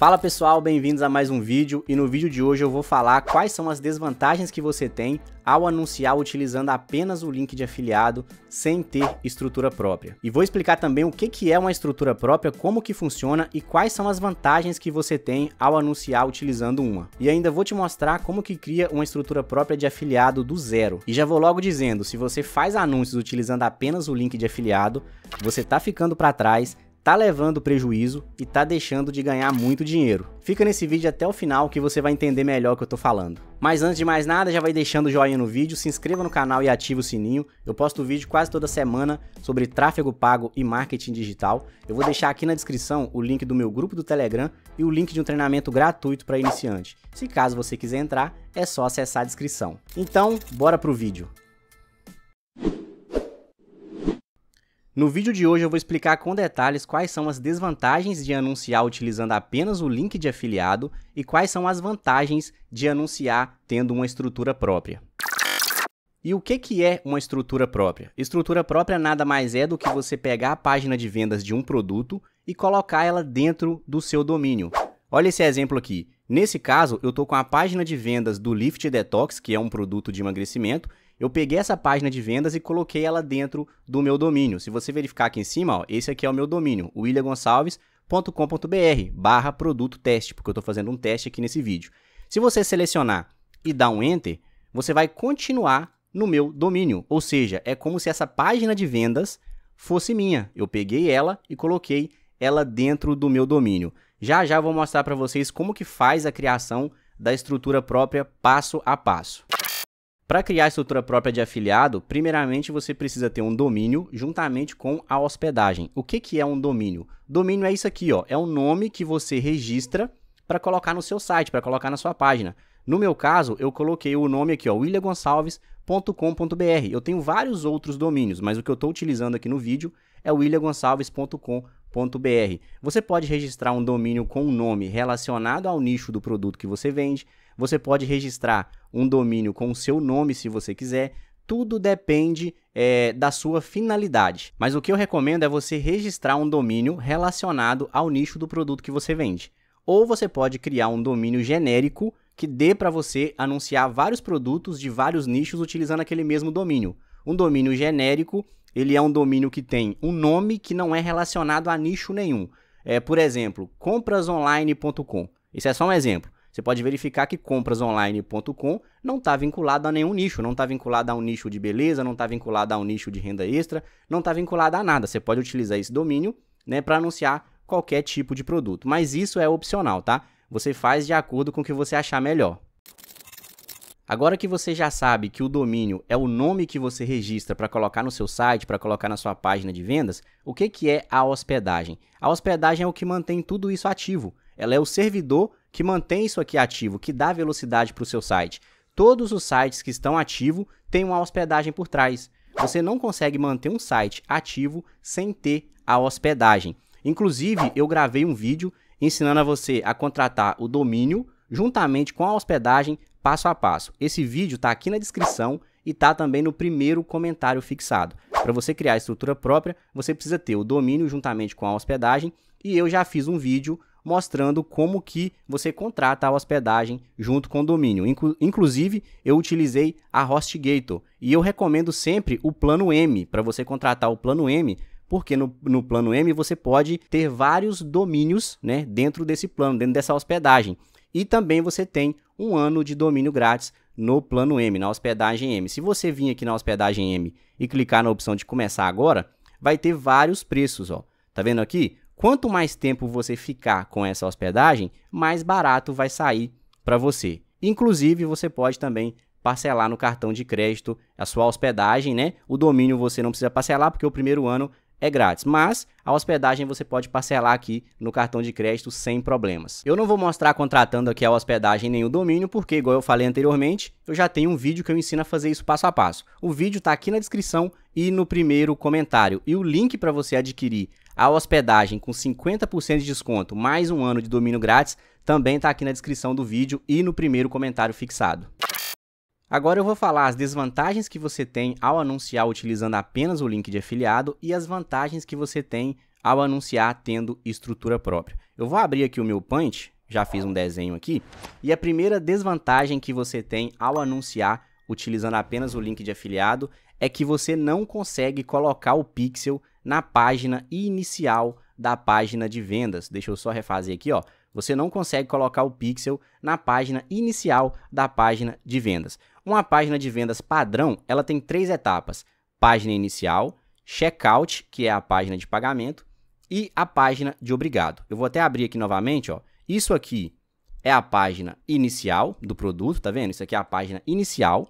Fala pessoal, bem-vindos a mais um vídeo e no vídeo de hoje eu vou falar quais são as desvantagens que você tem ao anunciar utilizando apenas o link de afiliado sem ter estrutura própria. E vou explicar também o que que é uma estrutura própria, como que funciona e quais são as vantagens que você tem ao anunciar utilizando uma. E ainda vou te mostrar como que cria uma estrutura própria de afiliado do zero. E já vou logo dizendo, se você faz anúncios utilizando apenas o link de afiliado, você tá ficando para trás tá levando prejuízo e tá deixando de ganhar muito dinheiro. Fica nesse vídeo até o final que você vai entender melhor o que eu tô falando. Mas antes de mais nada, já vai deixando o joinha no vídeo, se inscreva no canal e ative o sininho. Eu posto vídeo quase toda semana sobre tráfego pago e marketing digital. Eu vou deixar aqui na descrição o link do meu grupo do Telegram e o link de um treinamento gratuito para iniciante. Se caso você quiser entrar, é só acessar a descrição. Então, bora pro vídeo. No vídeo de hoje eu vou explicar com detalhes quais são as desvantagens de anunciar utilizando apenas o link de afiliado e quais são as vantagens de anunciar tendo uma estrutura própria. E o que, que é uma estrutura própria? Estrutura própria nada mais é do que você pegar a página de vendas de um produto e colocar ela dentro do seu domínio. Olha esse exemplo aqui. Nesse caso, eu estou com a página de vendas do Lift Detox, que é um produto de emagrecimento, eu peguei essa página de vendas e coloquei ela dentro do meu domínio. Se você verificar aqui em cima, ó, esse aqui é o meu domínio, williamgonçalves.com.br barra produto teste, porque eu estou fazendo um teste aqui nesse vídeo. Se você selecionar e dar um Enter, você vai continuar no meu domínio, ou seja, é como se essa página de vendas fosse minha. Eu peguei ela e coloquei ela dentro do meu domínio. Já já vou mostrar para vocês como que faz a criação da estrutura própria passo a passo. Para criar a estrutura própria de afiliado, primeiramente você precisa ter um domínio juntamente com a hospedagem. O que, que é um domínio? Domínio é isso aqui, ó, é um nome que você registra para colocar no seu site, para colocar na sua página. No meu caso, eu coloquei o nome aqui, ó, williagonsalves.com.br. Eu tenho vários outros domínios, mas o que eu estou utilizando aqui no vídeo é williagonsalves.com.br. Você pode registrar um domínio com um nome relacionado ao nicho do produto que você vende, você pode registrar um domínio com o seu nome se você quiser. Tudo depende é, da sua finalidade. Mas o que eu recomendo é você registrar um domínio relacionado ao nicho do produto que você vende. Ou você pode criar um domínio genérico que dê para você anunciar vários produtos de vários nichos utilizando aquele mesmo domínio. Um domínio genérico, ele é um domínio que tem um nome que não é relacionado a nicho nenhum. É, por exemplo, comprasonline.com. Isso é só um exemplo. Você pode verificar que comprasonline.com não está vinculado a nenhum nicho, não está vinculado a um nicho de beleza, não está vinculado a um nicho de renda extra, não está vinculado a nada. Você pode utilizar esse domínio né, para anunciar qualquer tipo de produto, mas isso é opcional, tá? Você faz de acordo com o que você achar melhor. Agora que você já sabe que o domínio é o nome que você registra para colocar no seu site, para colocar na sua página de vendas, o que, que é a hospedagem? A hospedagem é o que mantém tudo isso ativo. Ela é o servidor que mantém isso aqui ativo, que dá velocidade para o seu site. Todos os sites que estão ativos têm uma hospedagem por trás. Você não consegue manter um site ativo sem ter a hospedagem. Inclusive, eu gravei um vídeo ensinando a você a contratar o domínio juntamente com a hospedagem passo a passo. Esse vídeo está aqui na descrição e está também no primeiro comentário fixado. Para você criar a estrutura própria, você precisa ter o domínio juntamente com a hospedagem e eu já fiz um vídeo mostrando como que você contrata a hospedagem junto com o domínio. Inclu inclusive, eu utilizei a HostGator e eu recomendo sempre o plano M para você contratar o plano M, porque no, no, plano M você pode ter vários domínios né, dentro desse plano, dentro dessa hospedagem. E também você tem um ano de domínio grátis no plano M, na hospedagem M. Se você vir aqui na hospedagem M e clicar na opção de começar agora, vai ter vários preços, ó. Tá vendo aqui? Quanto mais tempo você ficar com essa hospedagem, mais barato vai sair para você. Inclusive, você pode também parcelar no cartão de crédito a sua hospedagem, né? O domínio você não precisa parcelar porque o primeiro ano é grátis, mas a hospedagem você pode parcelar aqui no cartão de crédito sem problemas. Eu não vou mostrar contratando aqui a hospedagem nem o domínio, porque igual eu falei anteriormente, eu já tenho um vídeo que eu ensino a fazer isso passo a passo. O vídeo está aqui na descrição e no primeiro comentário. E o link para você adquirir a hospedagem com 50% de desconto, mais um ano de domínio grátis, também está aqui na descrição do vídeo e no primeiro comentário fixado. Agora eu vou falar as desvantagens que você tem ao anunciar utilizando apenas o link de afiliado e as vantagens que você tem ao anunciar tendo estrutura própria. Eu vou abrir aqui o meu Paint, já fiz um desenho aqui, e a primeira desvantagem que você tem ao anunciar utilizando apenas o link de afiliado, é que você não consegue colocar o pixel na página inicial da página de vendas. Deixa eu só refazer aqui, ó. Você não consegue colocar o pixel na página inicial da página de vendas. Uma página de vendas padrão, ela tem três etapas: página inicial, checkout, que é a página de pagamento, e a página de obrigado. Eu vou até abrir aqui novamente, ó. Isso aqui é a página inicial do produto, tá vendo? Isso aqui é a página inicial.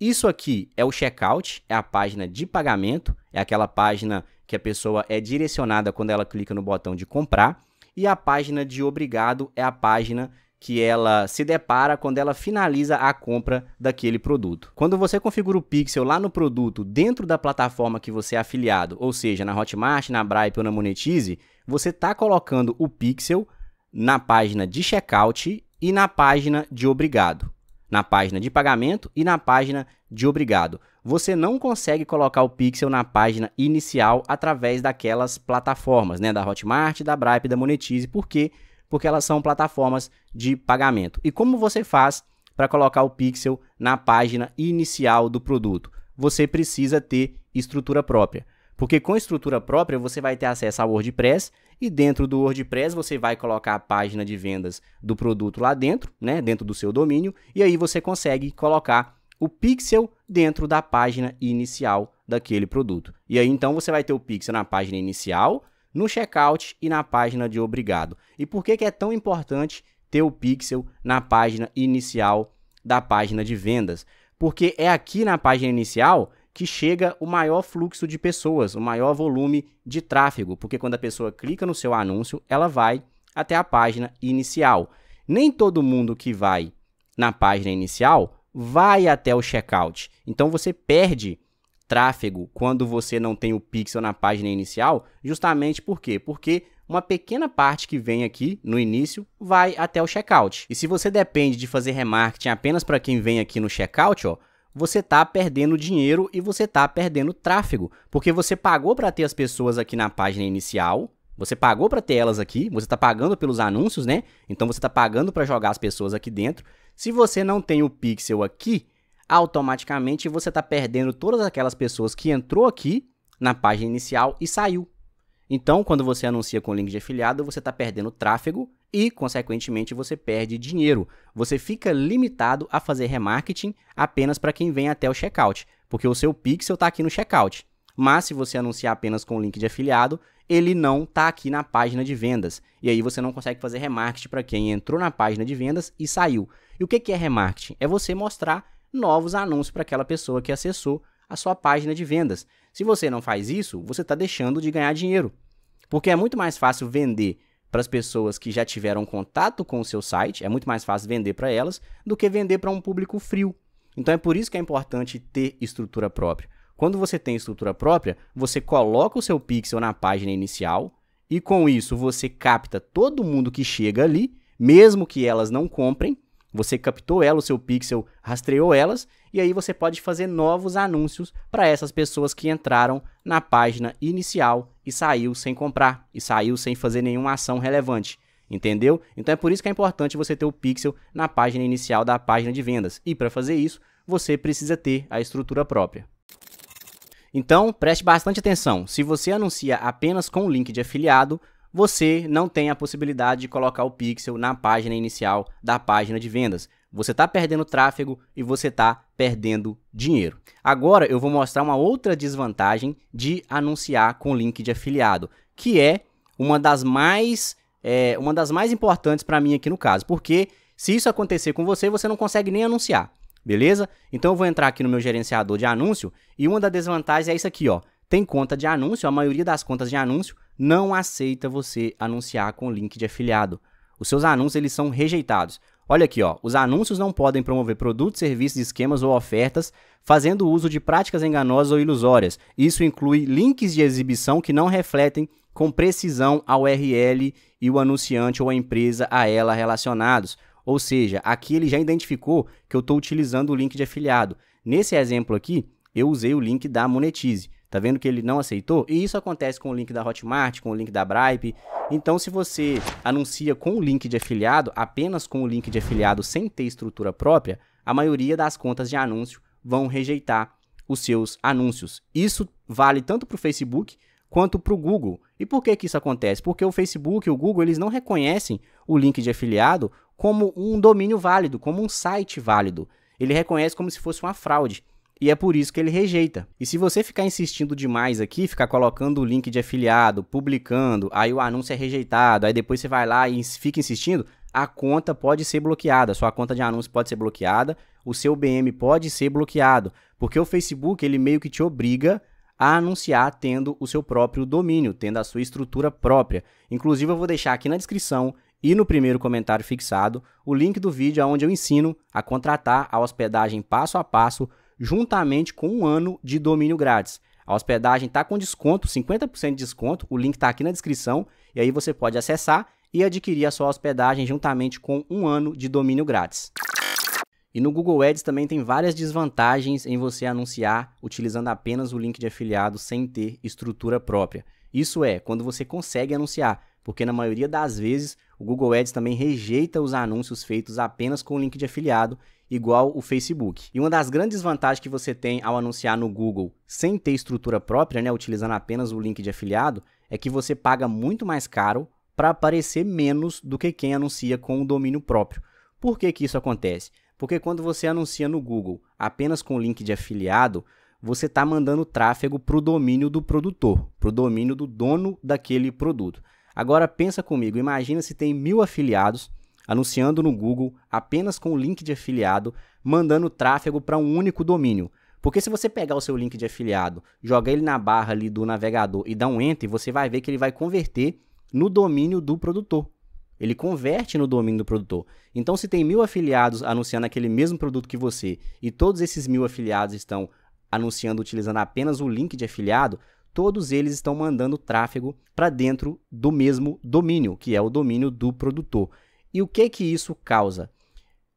Isso aqui é o checkout, é a página de pagamento, é aquela página que a pessoa é direcionada quando ela clica no botão de comprar. E a página de obrigado é a página que ela se depara quando ela finaliza a compra daquele produto. Quando você configura o pixel lá no produto, dentro da plataforma que você é afiliado, ou seja, na Hotmart, na Bripe ou na Monetize, você está colocando o pixel na página de checkout e na página de obrigado na página de pagamento e na página de obrigado. Você não consegue colocar o pixel na página inicial através daquelas plataformas, né, da Hotmart, da Bripe, da Monetize, por quê? Porque elas são plataformas de pagamento. E como você faz para colocar o pixel na página inicial do produto? Você precisa ter estrutura própria. Porque com estrutura própria você vai ter acesso ao WordPress e dentro do WordPress você vai colocar a página de vendas do produto lá dentro, né, dentro do seu domínio, e aí você consegue colocar o pixel dentro da página inicial daquele produto. E aí então você vai ter o pixel na página inicial, no checkout e na página de obrigado. E por que, que é tão importante ter o pixel na página inicial da página de vendas? Porque é aqui na página inicial que chega o maior fluxo de pessoas, o maior volume de tráfego, porque quando a pessoa clica no seu anúncio, ela vai até a página inicial. Nem todo mundo que vai na página inicial vai até o checkout. Então você perde tráfego quando você não tem o pixel na página inicial, justamente por quê? Porque uma pequena parte que vem aqui no início vai até o checkout. E se você depende de fazer remarketing apenas para quem vem aqui no checkout, ó, você está perdendo dinheiro e você está perdendo tráfego, porque você pagou para ter as pessoas aqui na página inicial, você pagou para ter elas aqui, você está pagando pelos anúncios, né? Então você está pagando para jogar as pessoas aqui dentro. Se você não tem o pixel aqui, automaticamente você está perdendo todas aquelas pessoas que entrou aqui na página inicial e saiu. Então, quando você anuncia com link de afiliado, você está perdendo tráfego e, consequentemente, você perde dinheiro. Você fica limitado a fazer remarketing apenas para quem vem até o checkout, porque o seu pixel está aqui no checkout. Mas se você anunciar apenas com o link de afiliado, ele não está aqui na página de vendas. E aí você não consegue fazer remarketing para quem entrou na página de vendas e saiu. E o que é remarketing? É você mostrar novos anúncios para aquela pessoa que acessou a sua página de vendas. Se você não faz isso, você está deixando de ganhar dinheiro. Porque é muito mais fácil vender para as pessoas que já tiveram contato com o seu site, é muito mais fácil vender para elas do que vender para um público frio. Então é por isso que é importante ter estrutura própria. Quando você tem estrutura própria, você coloca o seu pixel na página inicial e com isso você capta todo mundo que chega ali, mesmo que elas não comprem, você captou ela, o seu pixel rastreou elas, e aí você pode fazer novos anúncios para essas pessoas que entraram na página inicial e saiu sem comprar, e saiu sem fazer nenhuma ação relevante. Entendeu? Então é por isso que é importante você ter o pixel na página inicial da página de vendas. E para fazer isso, você precisa ter a estrutura própria. Então, preste bastante atenção. Se você anuncia apenas com o link de afiliado, você não tem a possibilidade de colocar o pixel na página inicial da página de vendas. Você está perdendo tráfego e você está perdendo dinheiro. Agora eu vou mostrar uma outra desvantagem de anunciar com link de afiliado, que é uma das mais, é, uma das mais importantes para mim aqui no caso, porque se isso acontecer com você, você não consegue nem anunciar, beleza? Então eu vou entrar aqui no meu gerenciador de anúncio e uma das desvantagens é isso aqui, ó. Tem conta de anúncio, a maioria das contas de anúncio não aceita você anunciar com link de afiliado. Os seus anúncios eles são rejeitados. Olha aqui, ó, os anúncios não podem promover produtos, serviços, esquemas ou ofertas fazendo uso de práticas enganosas ou ilusórias. Isso inclui links de exibição que não refletem com precisão a URL e o anunciante ou a empresa a ela relacionados. Ou seja, aqui ele já identificou que eu estou utilizando o link de afiliado. Nesse exemplo aqui, eu usei o link da Monetize. Tá vendo que ele não aceitou? E isso acontece com o link da Hotmart, com o link da Bripe. Então, se você anuncia com o link de afiliado, apenas com o link de afiliado sem ter estrutura própria, a maioria das contas de anúncio vão rejeitar os seus anúncios. Isso vale tanto para o Facebook quanto para o Google. E por que, que isso acontece? Porque o Facebook e o Google eles não reconhecem o link de afiliado como um domínio válido, como um site válido. Ele reconhece como se fosse uma fraude e é por isso que ele rejeita. E se você ficar insistindo demais aqui, ficar colocando o link de afiliado, publicando, aí o anúncio é rejeitado, aí depois você vai lá e fica insistindo, a conta pode ser bloqueada, sua conta de anúncio pode ser bloqueada, o seu BM pode ser bloqueado, porque o Facebook ele meio que te obriga a anunciar tendo o seu próprio domínio, tendo a sua estrutura própria. Inclusive eu vou deixar aqui na descrição e no primeiro comentário fixado o link do vídeo onde eu ensino a contratar a hospedagem passo a passo juntamente com um ano de domínio grátis. A hospedagem está com desconto, 50% de desconto. O link está aqui na descrição e aí você pode acessar e adquirir a sua hospedagem juntamente com um ano de domínio grátis. E no Google Ads também tem várias desvantagens em você anunciar utilizando apenas o link de afiliado sem ter estrutura própria. Isso é, quando você consegue anunciar, porque na maioria das vezes o Google Ads também rejeita os anúncios feitos apenas com o link de afiliado igual o Facebook. E uma das grandes vantagens que você tem ao anunciar no Google sem ter estrutura própria, né, utilizando apenas o link de afiliado, é que você paga muito mais caro para aparecer menos do que quem anuncia com o domínio próprio. Por que, que isso acontece? Porque quando você anuncia no Google apenas com o link de afiliado, você está mandando tráfego para o domínio do produtor, para o domínio do dono daquele produto. Agora pensa comigo, imagina se tem mil afiliados anunciando no Google apenas com o link de afiliado, mandando tráfego para um único domínio. Porque se você pegar o seu link de afiliado, jogar ele na barra ali do navegador e dar um enter, você vai ver que ele vai converter no domínio do produtor. Ele converte no domínio do produtor. Então, se tem mil afiliados anunciando aquele mesmo produto que você e todos esses mil afiliados estão anunciando utilizando apenas o link de afiliado, todos eles estão mandando tráfego para dentro do mesmo domínio, que é o domínio do produtor. E o que que isso causa?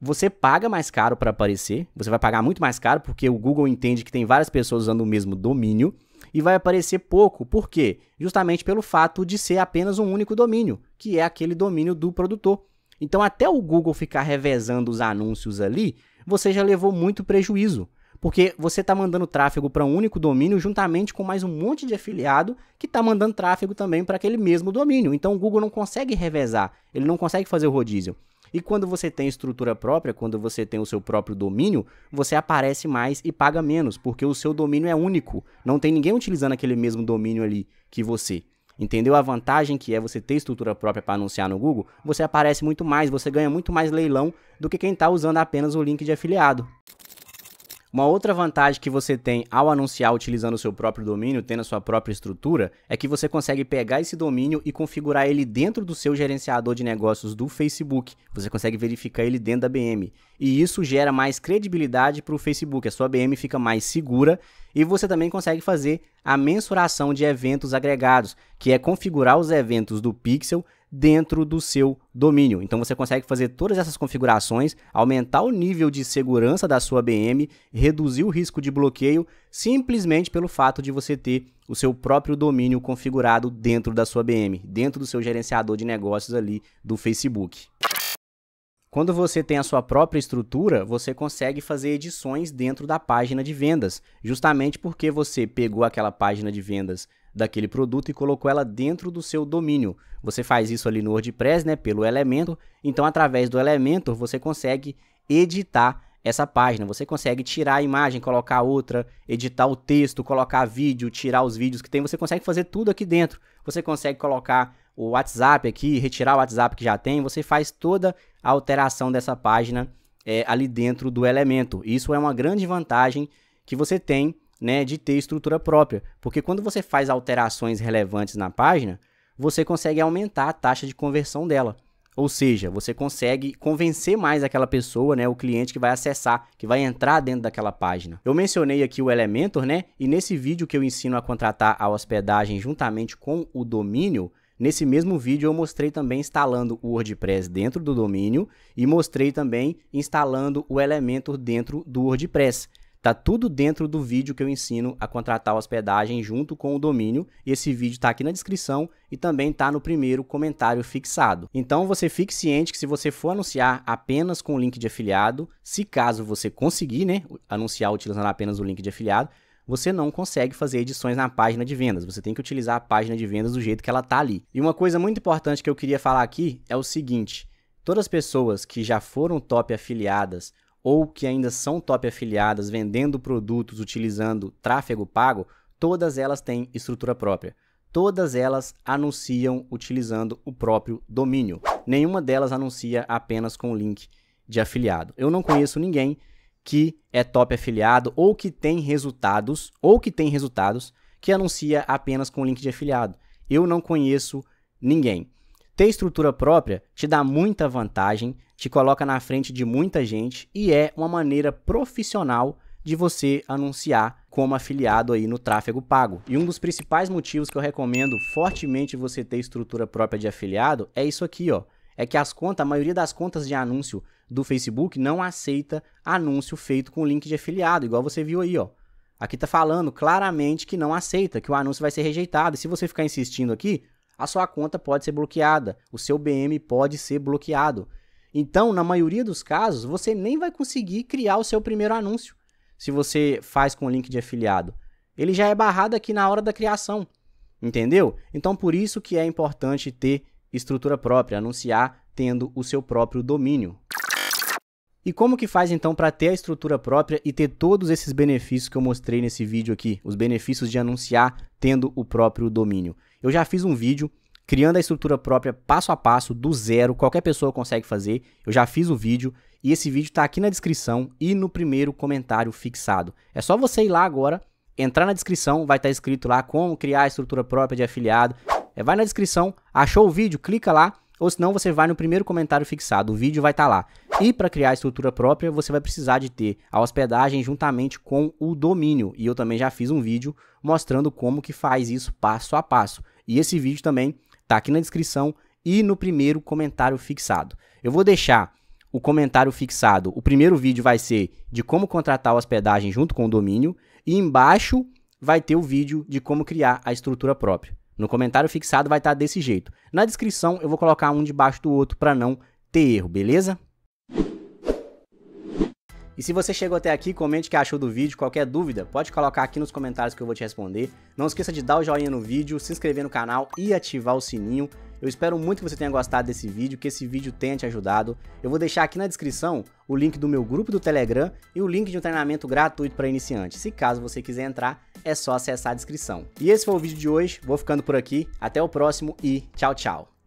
Você paga mais caro para aparecer, você vai pagar muito mais caro porque o Google entende que tem várias pessoas usando o mesmo domínio e vai aparecer pouco. Por quê? Justamente pelo fato de ser apenas um único domínio, que é aquele domínio do produtor. Então, até o Google ficar revezando os anúncios ali, você já levou muito prejuízo. Porque você está mandando tráfego para um único domínio juntamente com mais um monte de afiliado que está mandando tráfego também para aquele mesmo domínio. Então o Google não consegue revezar, ele não consegue fazer o rodízio. E quando você tem estrutura própria, quando você tem o seu próprio domínio, você aparece mais e paga menos, porque o seu domínio é único. Não tem ninguém utilizando aquele mesmo domínio ali que você. Entendeu a vantagem que é você ter estrutura própria para anunciar no Google? Você aparece muito mais, você ganha muito mais leilão do que quem está usando apenas o link de afiliado. Uma outra vantagem que você tem ao anunciar utilizando o seu próprio domínio, tendo a sua própria estrutura, é que você consegue pegar esse domínio e configurar ele dentro do seu gerenciador de negócios do Facebook. Você consegue verificar ele dentro da BM. E isso gera mais credibilidade para o Facebook. A sua BM fica mais segura e você também consegue fazer a mensuração de eventos agregados, que é configurar os eventos do Pixel dentro do seu domínio. Então você consegue fazer todas essas configurações, aumentar o nível de segurança da sua BM, reduzir o risco de bloqueio, simplesmente pelo fato de você ter o seu próprio domínio configurado dentro da sua BM, dentro do seu gerenciador de negócios ali do Facebook. Quando você tem a sua própria estrutura, você consegue fazer edições dentro da página de vendas, justamente porque você pegou aquela página de vendas daquele produto e colocou ela dentro do seu domínio. Você faz isso ali no WordPress, né, pelo Elementor. Então, através do Elementor, você consegue editar essa página. Você consegue tirar a imagem, colocar outra, editar o texto, colocar vídeo, tirar os vídeos que tem. Você consegue fazer tudo aqui dentro. Você consegue colocar o WhatsApp aqui, retirar o WhatsApp que já tem. Você faz toda a alteração dessa página é, ali dentro do elemento. Isso é uma grande vantagem que você tem né, de ter estrutura própria, porque quando você faz alterações relevantes na página, você consegue aumentar a taxa de conversão dela. Ou seja, você consegue convencer mais aquela pessoa, né, o cliente que vai acessar, que vai entrar dentro daquela página. Eu mencionei aqui o Elementor, né? E nesse vídeo que eu ensino a contratar a hospedagem juntamente com o domínio, nesse mesmo vídeo eu mostrei também instalando o WordPress dentro do domínio e mostrei também instalando o Elementor dentro do WordPress. Tá tudo dentro do vídeo que eu ensino a contratar hospedagem junto com o domínio. E esse vídeo está aqui na descrição e também está no primeiro comentário fixado. Então você fique ciente que se você for anunciar apenas com o link de afiliado, se caso você conseguir, né, anunciar utilizando apenas o link de afiliado, você não consegue fazer edições na página de vendas. Você tem que utilizar a página de vendas do jeito que ela tá ali. E uma coisa muito importante que eu queria falar aqui é o seguinte: todas as pessoas que já foram top afiliadas ou que ainda são top afiliadas vendendo produtos utilizando tráfego pago, todas elas têm estrutura própria. Todas elas anunciam utilizando o próprio domínio. Nenhuma delas anuncia apenas com link de afiliado. Eu não conheço ninguém que é top afiliado ou que tem resultados ou que tem resultados que anuncia apenas com link de afiliado. Eu não conheço ninguém. Ter estrutura própria te dá muita vantagem, te coloca na frente de muita gente e é uma maneira profissional de você anunciar como afiliado aí no tráfego pago. E um dos principais motivos que eu recomendo fortemente você ter estrutura própria de afiliado é isso aqui, ó. É que as contas, a maioria das contas de anúncio do Facebook não aceita anúncio feito com link de afiliado, igual você viu aí, ó. Aqui tá falando claramente que não aceita, que o anúncio vai ser rejeitado. E se você ficar insistindo aqui, a sua conta pode ser bloqueada, o seu BM pode ser bloqueado. Então, na maioria dos casos, você nem vai conseguir criar o seu primeiro anúncio se você faz com o link de afiliado. Ele já é barrado aqui na hora da criação, entendeu? Então, por isso que é importante ter estrutura própria, anunciar tendo o seu próprio domínio. E como que faz então para ter a estrutura própria e ter todos esses benefícios que eu mostrei nesse vídeo aqui, os benefícios de anunciar tendo o próprio domínio? Eu já fiz um vídeo criando a estrutura própria passo a passo, do zero, qualquer pessoa consegue fazer. Eu já fiz o vídeo e esse vídeo está aqui na descrição e no primeiro comentário fixado. É só você ir lá agora, entrar na descrição, vai estar tá escrito lá como criar a estrutura própria de afiliado. É, vai na descrição, achou o vídeo, clica lá, ou senão você vai no primeiro comentário fixado, o vídeo vai estar tá lá. E para criar a estrutura própria, você vai precisar de ter a hospedagem juntamente com o domínio. E eu também já fiz um vídeo mostrando como que faz isso passo a passo. E esse vídeo também está aqui na descrição e no primeiro comentário fixado. Eu vou deixar o comentário fixado. O primeiro vídeo vai ser de como contratar a hospedagem junto com o domínio e embaixo vai ter o vídeo de como criar a estrutura própria. No comentário fixado vai estar tá desse jeito. Na descrição eu vou colocar um debaixo do outro para não ter erro, beleza? E se você chegou até aqui, comente o que achou do vídeo, qualquer dúvida, pode colocar aqui nos comentários que eu vou te responder. Não esqueça de dar o joinha no vídeo, se inscrever no canal e ativar o sininho. Eu espero muito que você tenha gostado desse vídeo, que esse vídeo tenha te ajudado. Eu vou deixar aqui na descrição o link do meu grupo do Telegram e o link de um treinamento gratuito para iniciantes. Se caso você quiser entrar, é só acessar a descrição. E esse foi o vídeo de hoje, vou ficando por aqui. Até o próximo e tchau, tchau.